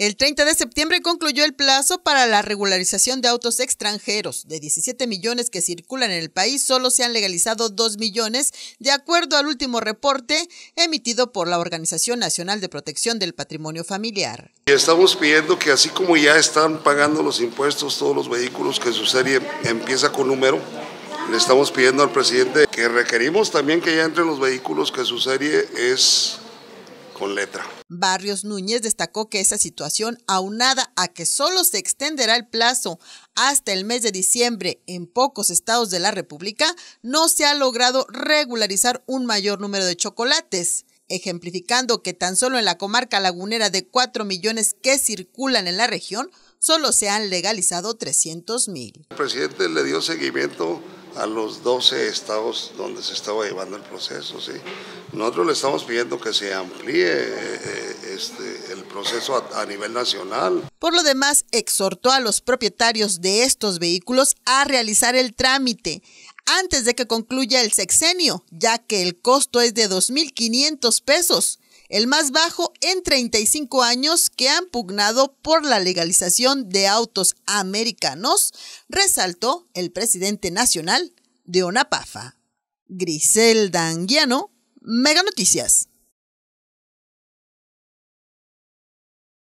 El 30 de septiembre concluyó el plazo para la regularización de autos extranjeros. De 17 millones que circulan en el país, solo se han legalizado 2 millones, de acuerdo al último reporte emitido por la Organización Nacional de Protección del Patrimonio Familiar. Estamos pidiendo que así como ya están pagando los impuestos todos los vehículos que su serie empieza con número, le estamos pidiendo al presidente que requerimos también que ya entre los vehículos que su serie es letra. Barrios Núñez destacó que esa situación, aunada a que solo se extenderá el plazo hasta el mes de diciembre en pocos estados de la República, no se ha logrado regularizar un mayor número de chocolates ejemplificando que tan solo en la comarca lagunera de 4 millones que circulan en la región, solo se han legalizado 300 mil. El presidente le dio seguimiento a los 12 estados donde se estaba llevando el proceso. ¿sí? Nosotros le estamos pidiendo que se amplíe eh, eh, este, el proceso a, a nivel nacional. Por lo demás, exhortó a los propietarios de estos vehículos a realizar el trámite antes de que concluya el sexenio, ya que el costo es de 2.500 pesos el más bajo en 35 años que han pugnado por la legalización de autos americanos, resaltó el presidente nacional de ONAPAFA. Grisel Anguiano, Mega Noticias.